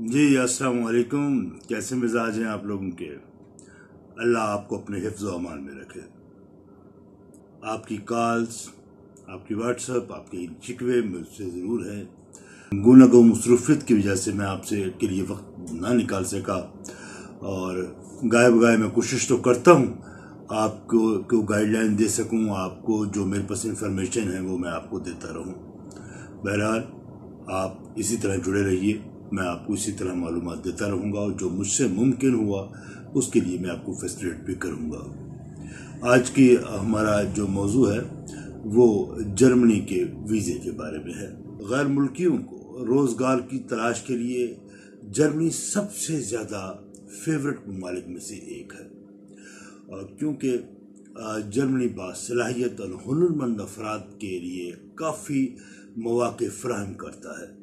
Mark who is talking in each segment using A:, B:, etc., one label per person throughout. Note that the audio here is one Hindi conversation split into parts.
A: जी असलकुम कैसे मिजाज हैं आप लोगों के अल्लाह आपको अपने हिफ्ज़ अमान में रखे आपकी कॉल्स आपकी व्हाट्सअप आपके चिकवे मुझसे ज़रूर हैं गुना गो मसरूफियत की वजह से मैं आपसे के लिए वक्त ना निकाल सका और गाय मैं कोशिश तो करता हूँ आपको को गाइडलाइन दे सकूँ आपको जो मेरे पास इंफॉर्मेशन है वो मैं आपको देता रहूँ बहरहाल आप इसी तरह जुड़े रहिए मैं आपको इसी तरह मालूम देता रहूँगा और जो मुझसे मुमकिन हुआ उसके लिए मैं आपको फैसिलेट भी करूँगा आज की हमारा जो मौजू है वो जर्मनी के वीज़े के बारे में है गैर मुल्कियों को रोज़गार की तलाश के लिए जर्मनी सबसे ज़्यादा फेवरेट ममालिक में से एक है और क्योंकि जर्मनी बासलाहियत और हनरमंद अफराद के लिए काफ़ी मौाक़ फ्राहम करता है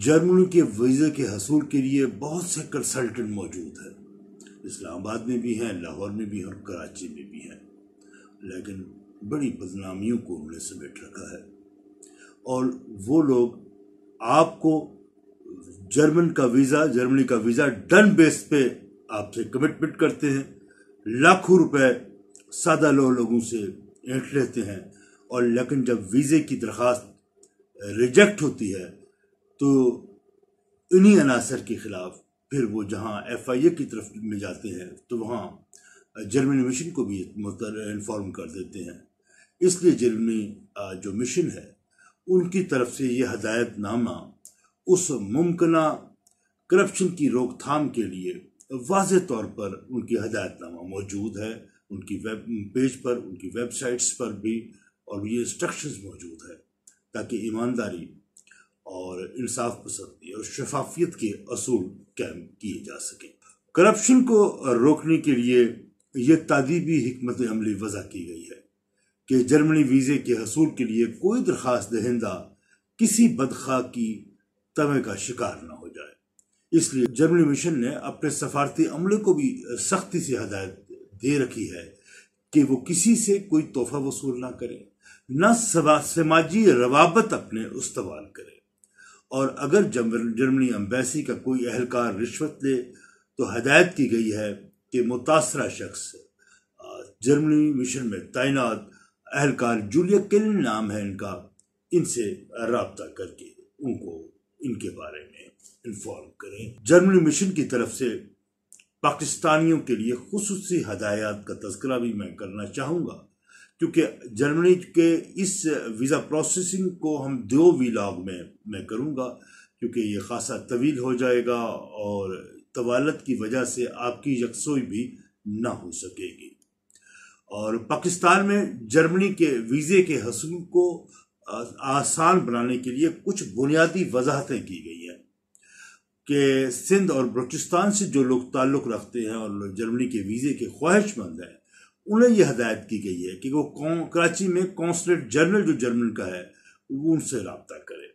A: जर्मनी के वीज़े के हसूल के लिए बहुत से कंसल्टेंट मौजूद हैं इस्लामाबाद में भी हैं लाहौर में भी हैं और कराची में भी हैं लेकिन बड़ी बदनामियों को उन्होंने समेट रखा है और वो लोग आपको जर्मन का वीज़ा जर्मनी का वीज़ा डन बेस पे आपसे कमिटमेंट करते हैं लाखों रुपए सादा लो लोगों से एंट लेते हैं और लेकिन जब वीज़े की दरख्वास्त रिजेक्ट होती है तो इन्हीं अनासर के ख़िलाफ़ फिर वो जहाँ एफ आई ए की तरफ में जाते हैं तो वहाँ जर्मनी मिशन को भी इन्फॉर्म कर देते हैं इसलिए जर्मनी जो मिशन है उनकी तरफ से ये हदायतनामा उस मुमकिन करप्शन की रोकथाम के लिए वाज तौर पर उनकी हदायतनामा मौजूद है उनकी वेब पेज पर उनकी वेबसाइट्स पर भी और ये इंस्ट्रक्शंस मौजूद है ताकि ईमानदारी और इंसाफ पसंदी और शफाफियत के असूल कैम किए जा सके करप्शन को रोकने के लिए यह तदीबी हमत अमली वजह की गई है कि जर्मनी वीज़े के हसूल के लिए कोई दरख्वास्त दहिंदा किसी बदखा की तवे का शिकार न हो जाए इसलिए जर्मनी मिशन ने अपने सफारती अमले को भी सख्ती से हदायत दे रखी है कि वो किसी से कोई तोहफा वसूल ना करें न समाजी रवाबत अपने उस्तवाल करें और अगर जर्मनी अम्बेसी का कोई अहलकार रिश्वत ले तो हदायत की गई है कि मुतासरा शख्स जर्मनी मिशन में तैनात अहलकार जूलिया किल नाम है इनका इनसे रबता करके उनको इनके बारे में इंफॉर्म करें जर्मनी मिशन की तरफ से पाकिस्तानियों के लिए खसूस हदायत का तस्करा भी मैं करना चाहूँगा क्योंकि जर्मनी के इस वीज़ा प्रोसेसिंग को हम दो वीलाग में मैं करूँगा क्योंकि ये खासा तवील हो जाएगा और तवालत की वजह से आपकी यकसोई भी ना हो सकेगी और पाकिस्तान में जर्मनी के वीज़े के हसूल को आसान बनाने के लिए कुछ बुनियादी वजाहतें की गई हैं कि सिंध और बलूचिस्तान से जो लोग ताल्लुक़ रखते हैं और जर्मनी के वीज़े के ख्वाहिशमंद हैं उन्हें यह हदायत की गई है कि वो कराची में कौंसलेट जनरल जो जर्मन का है वो उनसे रबता करे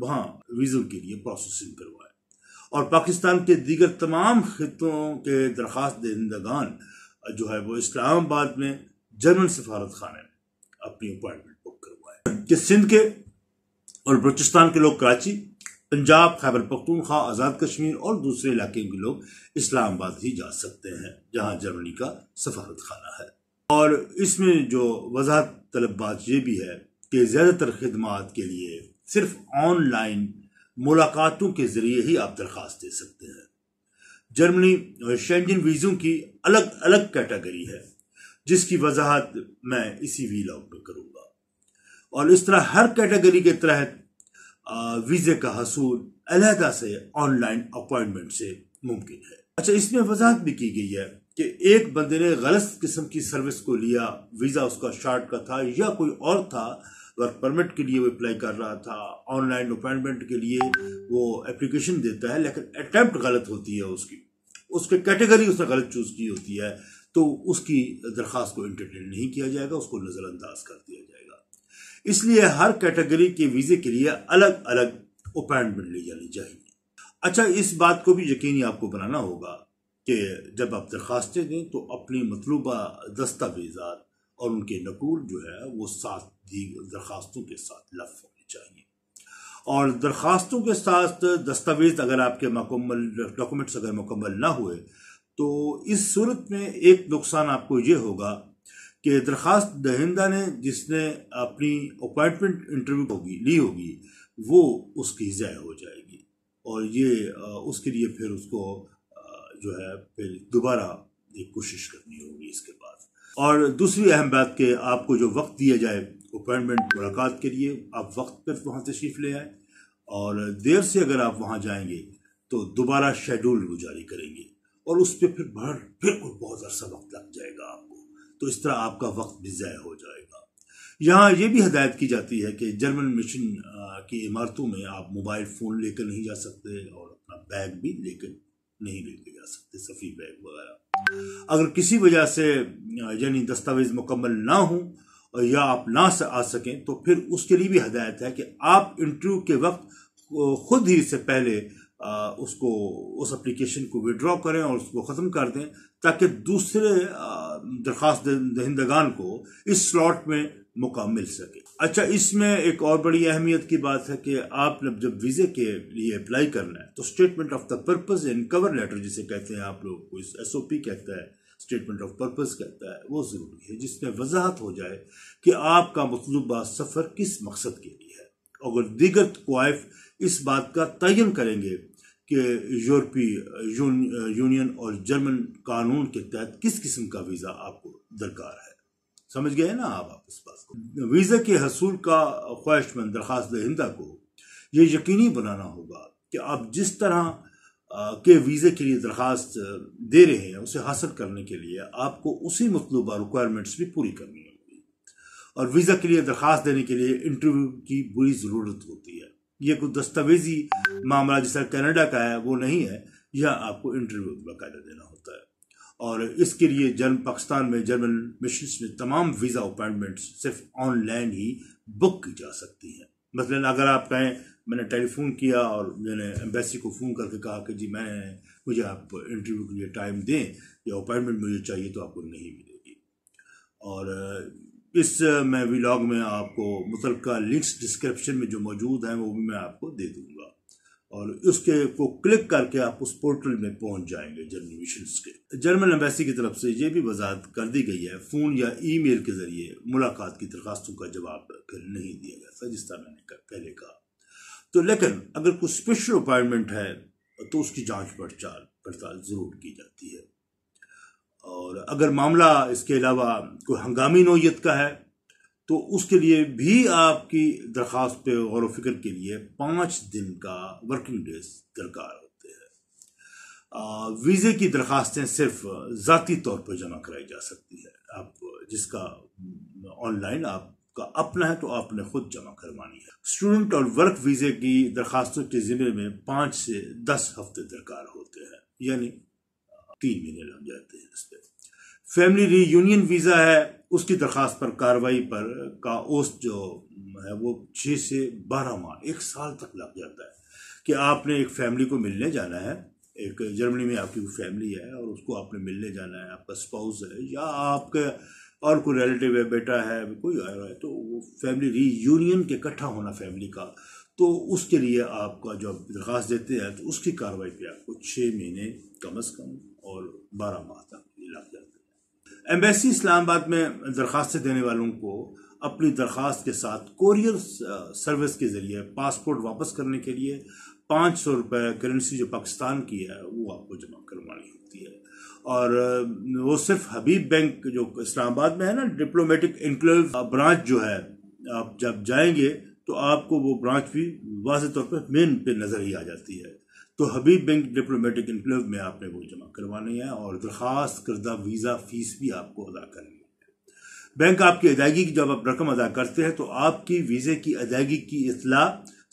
A: वहाँ वीज़ों के लिए प्रोसेसिंग करवाए और पाकिस्तान के दीगर तमाम खितों के दरख्वास्त दहिंदगान जो है वो इस्लामाबाद में जर्मन सफारत खाना में अपनी अपॉइंटमेंट बुक करवाए कि सिंध के और बलोचिस्तान के लोग कराची पंजाब खैबर पख्तूनख्वा आज़ाद कश्मीर और दूसरे इलाके के लोग इस्लामाबाद ही जा सकते हैं जहाँ जर्मनी का सफारत खाना है और इसमें जो वजाहत तलब बात यह भी है कि ज़्यादातर खदमात के लिए सिर्फ ऑनलाइन मुलाकातों के ज़रिए ही आप दरख्वास्त दे सकते हैं जर्मनी शेंजन वीज़ों की अलग अलग कैटेगरी है जिसकी वजाहत मैं इसी लॉक में करूँगा और इस तरह हर कैटेगरी के तहत वीजे का हसूल अलहदा से ऑनलाइन अपॉइंटमेंट से मुमकिन है अच्छा इसमें वजाहत भी की गई है कि एक बंदे ने गलत किस्म की सर्विस को लिया वीजा उसका शार्ट का था या कोई और था वर्क परमिट के लिए वो अप्लाई कर रहा था ऑनलाइन अपॉइंटमेंट के लिए वो एप्लीकेशन देता है लेकिन अटैम्प्ट गलत होती है उसकी उसके कैटेगरी उसने गलत चूज की होती है तो उसकी दरखास्त को इंटरटेन नहीं किया जाएगा उसको नज़रअंदाज कर दिया जाएगा इसलिए हर कैटेगरी के वीजे के लिए अलग अलग अपॉइंटमेंट ली जानी चाहिए अच्छा इस बात को भी यकीनी आपको बनाना होगा कि जब आप दरख्वास्तें दें तो अपनी मतलूबा दस्तावेजात और उनके नकूल जो है वो साथ दी दरख्वास्तों के साथ लफ होने चाहिए और दरख्वास्तों के साथ दस्तावेज अगर आपके मकम्मल डॉक्यूमेंट्स अगर मुकम्मल ना हुए तो इस सूरत में एक नुकसान आपको ये होगा कि दरख्वास्त दहिंदा ने जिसने अपनी अपॉइंटमेंट इंटरव्यू होगी ली होगी वो उसकी जय हो जाएगी और ये उसके लिए फिर उसको जो है फिर दोबारा एक कोशिश करनी होगी इसके बाद और दूसरी अहम बात कि आपको जो वक्त दिया जाए अपॉइंटमेंट मुलाकात के लिए आप वक्त पर वहाँ तशरीफ़ ले आए और देर से अगर आप वहाँ जाएंगे तो दोबारा शेड्यूल जारी करेंगे और उस पर फिर भर फिर बहुत अरसा वक्त लग जाएगा आपको तो इस तरह आपका वक्त भी ज़ाय हो जाएगा यहाँ ये भी हदायत की जाती है कि जर्मन मिशन की इमारतों में आप मोबाइल फ़ोन लेकर नहीं जा सकते और अपना बैग भी लेकर नहीं लेके जा सकते सफ़ी बैग वगैरह अगर किसी वजह से यानी दस्तावेज़ मुकम्मल ना हो या आप ना आ सकें तो फिर उसके लिए भी हदायत है कि आप इंटरव्यू के वक्त खुद ही से पहले उसको उस एप्लीकेशन को विड्रॉ करें और उसको ख़त्म कर दें ताकि दूसरे दरख्वास्त दहिंदगान को इस स्लॉट में मौका मिल सके अच्छा इसमें एक और बड़ी अहमियत की बात है कि आपने जब वीज़े के लिए अप्लाई करना है तो statement of the purpose and cover letter जिसे कहते हैं आप लोग कोई एस ओ पी कहता है स्टेटमेंट ऑफ पर्पज़ कहता है वो ज़रूरी है जिसमें वजाहत हो जाए कि आपका मतलूबा सफ़र किस मकसद के लिए है अगर दिगर क्वाइफ इस बात का तयन करेंगे कि यूरोपीय यूनियन और जर्मन कानून के तहत किस किस्म का वीज़ा आपको दरकार है समझ गए ना आप आप इस बात को वीज़ा के हसूल का ख्वाहिशमंद दरख्वास्त दहिंदा को ये यकीनी बनाना होगा कि आप जिस तरह के वीज़े के लिए दरख्वास्त दे रहे हैं उसे हासिल करने के लिए आपको उसी मतलूबा रिक्वायरमेंट्स भी पूरी करनी होगी और वीज़ा के लिए दरख्वास्त देने के लिए इंटरव्यू की बुरी ज़रूरत होती है ये कुछ दस्तावेजी मामला जैसा कनाडा का है वो नहीं है यह आपको इंटरव्यू बाकायदा देना होता है और इसके लिए जन्म पाकिस्तान में जर्मन मिशन में तमाम वीज़ा अपॉइंटमेंट्स सिर्फ ऑनलाइन ही बुक की जा सकती हैं मसलन अगर आप कहें मैंने टेलीफोन किया और मैंने एम्बेसी को फ़ोन करके कहा कि जी मैंने मुझे आप इंटरव्यू के लिए टाइम दें या अपॉइंटमेंट मुझे चाहिए तो आपको नहीं मिलेगी और इस मैं व्लॉग में आपको मुतल लिंक्स डिस्क्रिप्शन में जो मौजूद हैं वो भी मैं आपको दे दूंगा और उसके को क्लिक करके आप उस पोर्टल में पहुंच जाएंगे जर्मन मिशन के जर्मन एम्बेसी की तरफ से ये भी वजाहत कर दी गई है फ़ोन या ईमेल के ज़रिए मुलाकात की दरख्वास्तों का जवाब फिर नहीं दिया गया था जिस तरह मैंने पहले कहा तो लेकिन अगर कुछ स्पेशल अपॉइंटमेंट है तो उसकी जाँच पड़ताल पड़ताल ज़रूर की जाती है और अगर मामला इसके अलावा कोई हंगामी नोयत का है तो उसके लिए भी आपकी दरख्वास्त पे गौर वफिक्र के लिए पाँच दिन का वर्किंग डेज दरकार होते हैं वीज़े की दरख्वास्तें सिर्फ ज़ाती तौर पर जमा कराई जा सकती है आप जिसका ऑनलाइन आपका अपना है तो आपने खुद जमा करवानी है स्टूडेंट और वर्क वीज़े की दरख्वास्तों के ज़िम्मे में पाँच से दस हफ्ते दरकार होते हैं यानी तीन महीने लग जाते हैं इस पर फैमिली रीयूनियन वीज़ा है उसकी दरख्वास्त पर कार्रवाई पर का औसत जो है वो छः से बारह माह एक साल तक लग जाता है कि आपने एक फैमिली को मिलने जाना है एक जर्मनी में आपकी कोई फैमिली है और उसको आपने मिलने जाना है आपका स्पाउस है या आपका और कोई रिलेटिव है बेटा है कोई आया है तो वो फैमिली रीयूनियन के इकट्ठा होना फैमिली का तो उसके लिए आपका जो आप दरख्वास्त देते हैं तो उसकी कार्रवाई पे आपको छः महीने कम अज़ कम और बारह माह तक लग जाता है एम्बेसी इस्लामाबाद में दरख्वास्तें देने वालों को अपनी दरख्वास्त के साथ कोरियर सर्विस के ज़रिए पासपोर्ट वापस करने के लिए पाँच सौ रुपये करेंसी जो पाकिस्तान की है वो आपको जमा करवानी होती है और वो सिर्फ हबीब बैंक जो इस्लामाबाद में है ना डिप्लोमेटिक इंक्लेव ब्रांच जो है आप जब जाएंगे तो आपको वो ब्रांच भी वाज तौर पर मेन पे नज़र ही आ जाती है तो हबीब बैंक डिप्लोमेटिक इनक्लेव में आपने वो जमा करवानी है और दरख्वास्त करदा वीज़ा फीस भी आपको अदा करनी है बैंक आपकी अदायगी की जब आप रकम अदा करते हैं तो आपकी वीज़े की अदायगी की इतला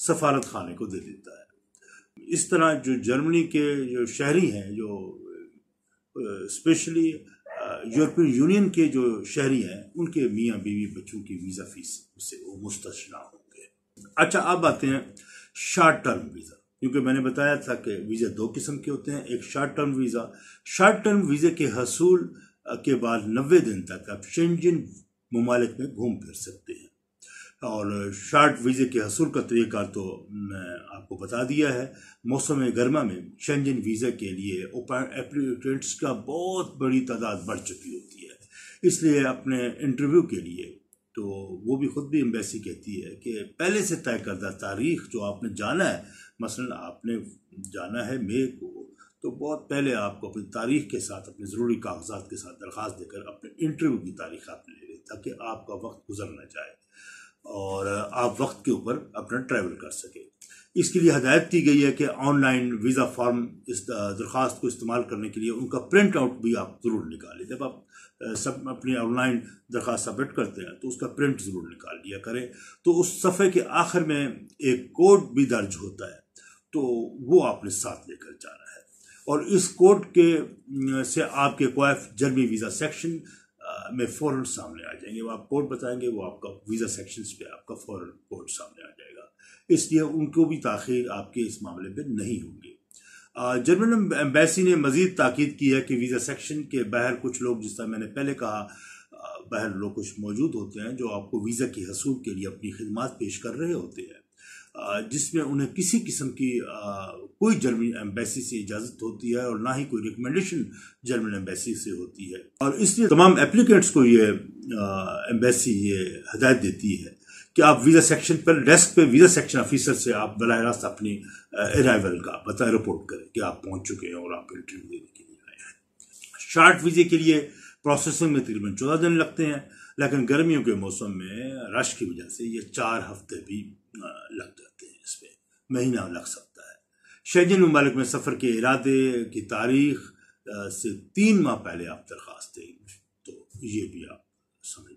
A: सफारत खाने को दे देता है इस तरह जो जर्मनी के जो शहरी हैं जो स्पेशली यूरोपियन यूनियन के जो शहरी हैं उनके मियाँ बीवी बच्चों की वीज़ा फीस से वो मुस्तना हो अच्छा अब आते हैं शॉर्ट टर्म वीज़ा क्योंकि मैंने बताया था कि वीज़ा दो किस्म के होते हैं एक short term visa short term वीज़े के हसूल के बाद नबे दिन तक आप शेंजिन ममालिक में घूम फिर सकते हैं और शार्ट वीज़े के हसूल का तरीका तो मैं आपको बता दिया है मौसम गर्मा में शेंजिन वीज़ा के लिए एप्लीकेट्स का बहुत बड़ी तादाद बढ़ चुकी होती है इसलिए अपने इंटरव्यू के लिए तो वो भी खुद भी एम्बेसी कहती है कि पहले से तय करदा तारीख जो आपने जाना है मसलन आपने जाना है मे को तो बहुत पहले आपको अपनी तारीख के साथ अपने ज़रूरी कागजात के साथ दरख्वास्त देकर अपने इंटरव्यू की तारीख आपने ले ली ताकि आपका वक्त गुजर ना जाए और आप वक्त के ऊपर अपना ट्रैवल कर सकें इसके लिए हदायत की गई है कि ऑनलाइन वीज़ा फॉर्म इस दरख्वास्त को इस्तेमाल करने के लिए उनका प्रिंट आउट भी आप ज़रूर निकालें जब आप सब अपनी ऑनलाइन दरख्वास्त सबमिट करते हैं तो उसका प्रिंट ज़रूर निकाल लिया करें तो उस सफ़े के आखिर में एक कोड भी दर्ज होता है तो वो आपने साथ लेकर जाना है और इस कोड के से आपके क्वाइफ जर्मी वीज़ा सेक्शन में फ़ौर सामने आ जाएंगे वो आप कोड बताएंगे वो आपका वीज़ा सेक्शन पर आपका फ़ौर कोड सामने आ जाएगा इसलिए उनको भी ताखिर आपके इस मामले में नहीं होंगे जर्मन एम्बेसी ने मजीद ताकीद की है कि वीज़ा सेक्शन के बाहर कुछ लोग जिस तरह मैंने पहले कहा बाहर लोग कुछ मौजूद होते हैं जो आपको वीज़ा की हसूल के लिए अपनी खदमात पेश कर रहे होते हैं जिसमें उन्हें किसी किस्म की कोई जर्मन एम्बेसी से इजाज़त होती है और ना ही कोई रिकमेंडेशन जर्मन एम्बेसी से होती है और इसलिए तमाम एप्लीकेंट्स को ये एम्बेसी ये हदायत देती है कि आप वीज़ा सेक्शन पर डेस्क पे वीज़ा सेक्शन ऑफिसर से आप बरह रास्त अपनी अराइवल uh, का पता रिपोर्ट करें कि आप पहुंच चुके हैं और आप इंटरव्यू देने के लिए आए हैं शार्ट वीज़े के लिए प्रोसेसिंग में तकरीबन चौदह दिन लगते हैं लेकिन गर्मियों के मौसम में रश की वजह से ये चार हफ्ते भी uh, लग जाते हैं इसमें महीना लग सकता है शहजन ममालिक में सफ़र के इरादे की तारीख uh, से तीन माह पहले आप दरख्वास्त दें तो ये भी आप समझ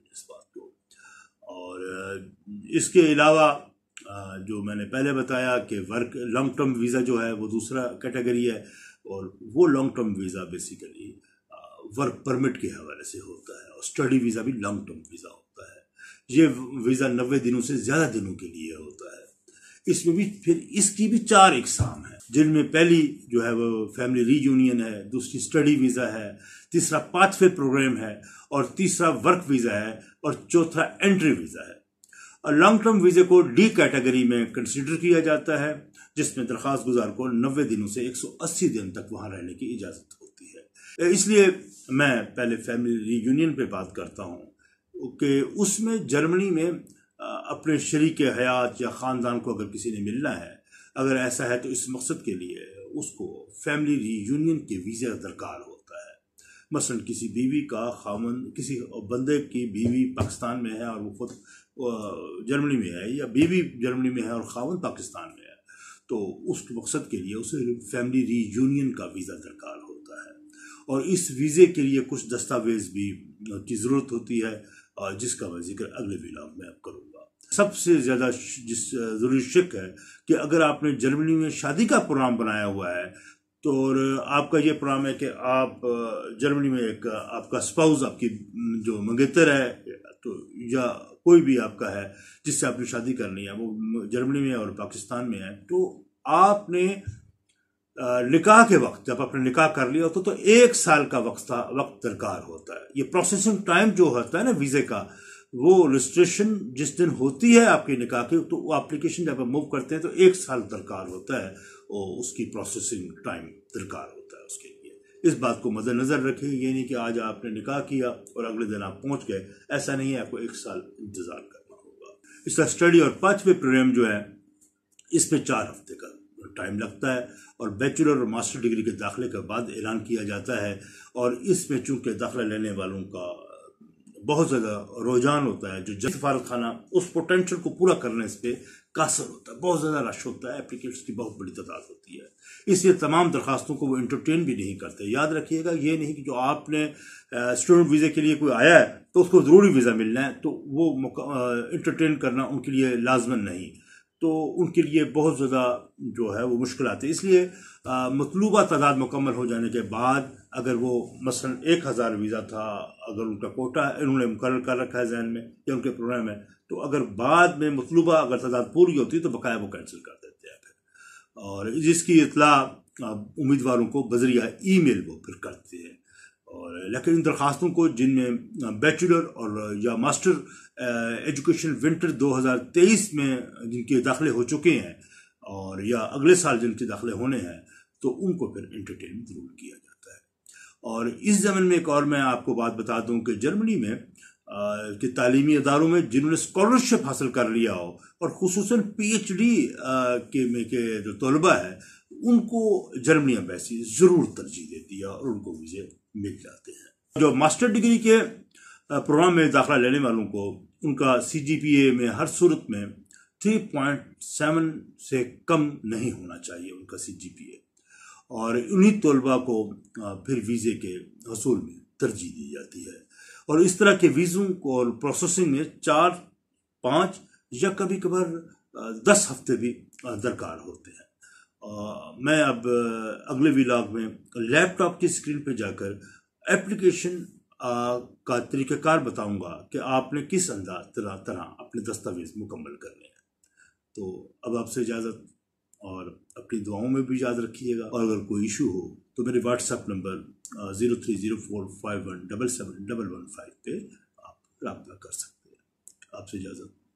A: और इसके अलावा जो मैंने पहले बताया कि वर्क लॉन्ग टर्म वीज़ा जो है वो दूसरा कैटेगरी है और वो long term visa basically work permit के हवाले से होता है और स्टडी वीज़ा भी लॉन्ग टर्म वीज़ा होता है ये वीज़ा नबे दिनों से ज़्यादा दिनों के लिए होता है इसमें भी फिर इसकी भी चार एग्जाम है जिनमें पहली जो है वो फैमिली रीयूनियन है दूसरी स्टडी वीज़ा है तीसरा पाथवे प्रोग्राम है और तीसरा वर्क वीज़ा है और चौथा एंट्री वीज़ा है और लॉन्ग टर्म वीज़े को डी कैटेगरी में कंसिडर किया जाता है जिसमें दरखास्त गुजार को नब्बे दिनों से एक सौ अस्सी दिन तक वहां रहने की इजाज़त होती है इसलिए मैं पहले फैमिली रीयूनियन पे बात करता हूँ कि उसमें जर्मनी में अपने शरीक हयात या ख़ानदान को अगर किसी ने मिलना है अगर ऐसा है तो इस मकसद के लिए उसको फैमिली रीयूनियन के वीज़ा दरकार होता है मसलन किसी बीवी का खामन किसी बंदे की बीवी पाकिस्तान में है और वो खुद जर्मनी में है या बीवी जर्मनी में है और खामन पाकिस्तान में है तो उस मकसद के लिए उसे फैमिली रीयूनियन का वीज़ा दरकार होता है और इस वीज़े के लिए कुछ दस्तावेज़ भी की ज़रूरत होती है जिसका मैं जिक्र अगले वीलाग में आप करूँगा सबसे ज़्यादा जिस ज़रूरी शिक है कि अगर आपने जर्मनी में शादी का प्रोग्राम बनाया हुआ है तो और आपका ये प्रोग्राम है कि आप जर्मनी में एक आपका स्पाउस आपकी जो मंगेतर है तो या कोई भी आपका है जिससे आपने शादी करनी है वो जर्मनी में और पाकिस्तान में है तो आपने निकाह के वक्त जब आपने निकाह कर लिया होता तो, तो एक साल का वक्त वक्त दरकार होता है ये प्रोसेसिंग टाइम जो होता है ना वीज़े का वो रजिस्ट्रेशन जिस दिन होती है आपके निकाह की तो वो एप्लीकेशन जब आप मूव करते हैं तो एक साल दरकार होता है और उसकी प्रोसेसिंग टाइम दरकार होता है उसके लिए इस बात को मद्देनजर रखें ये नहीं कि आज आपने निकाह किया और अगले दिन आप पहुंच गए ऐसा नहीं है आपको एक साल इंतजार करना होगा इसका स्टडी और पांचवें प्रोग्राम जो है इस पर चार हफ्ते का टाइम लगता है और बैचलर और मास्टर डिग्री के दाखिले के बाद ऐलान किया जाता है और इसमें चूंकि दाखिला लेने वालों का बहुत ज़्यादा रोजान होता है जो जन खाना उस पोटेंशियल को पूरा करने पे कासर होता है बहुत ज़्यादा रश होता है एप्लीकेट्स की बहुत बड़ी तादाद होती है इसलिए तमाम दरखास्तों को वो इंटरटेन भी नहीं करते याद रखिएगा ये नहीं कि जो आपने स्टूडेंट वीज़े के लिए कोई आया है तो उसको ज़रूरी वीज़ा मिलना है तो वो इंटरटेन करना उनके लिए लाजमन नहीं तो उनके लिए बहुत ज़्यादा जो है वो मुश्किल आती है इसलिए मतलूबा तादाद मुकम्मल हो जाने के बाद अगर वो मसलन एक हज़ार वीज़ा था अगर उनका कोटा है इन्होंने मुकर कर रखा है जहन में या उनके प्रोग्राम है तो अगर बाद में मतलूबा अगर तादाद पूरी होती तो बकाया वो कैंसिल कर देते हैं फिर और जिसकी इतला उम्मीदवारों को बजरिया ई मेल वो फिर करते हैं और लेकिन इन दरख्वास्तों को जिनमें बैचलर और या मास्टर एजुकेशन विंटर 2023 में जिनके दाखिले हो चुके हैं और या अगले साल जिनके दाखिले होने हैं तो उनको फिर इंटरटेन जरूर किया जाए और इस ज़मन में एक और मैं आपको बात बता दूं कि जर्मनी में के तालीमी इदारों में जिन्होंने स्कॉलरशिप हासिल कर लिया हो और खसूस पी एच डी के में के जो तलबा है उनको जर्मनी अम्बेसी ज़रूर तरजीह देती है और उनको वीज़े मिल जाते हैं जो मास्टर डिग्री के प्रोग्राम में दाखिला लेने वालों को उनका सी जी पी ए में हर सूरत में थ्री पॉइंट सेवन से कम नहीं होना चाहिए उनका सी जी पी ए और इन्हीं तलबा को फिर वीज़े के असूल में तरजीह दी जाती है और इस तरह के वीज़ों को और प्रोसेसिंग में चार पाँच या कभी कभार दस हफ्ते भी दरकार होते हैं मैं अब अगले विलाग में लैपटॉप की स्क्रीन पर जाकर एप्लीकेशन का तरीक़ाकार बताऊंगा कि आपने किस अंदाज तरह तरह अपने दस्तावेज़ मुकम्मल कर लें तो अब आपसे इजाज़त और अपनी दुआओं में भी याद रखिएगा और अगर कोई इशू हो तो मेरे WhatsApp number zero three zero four five one double seven double one five पे आप रबता कर सकते हैं आपसे इजाज़त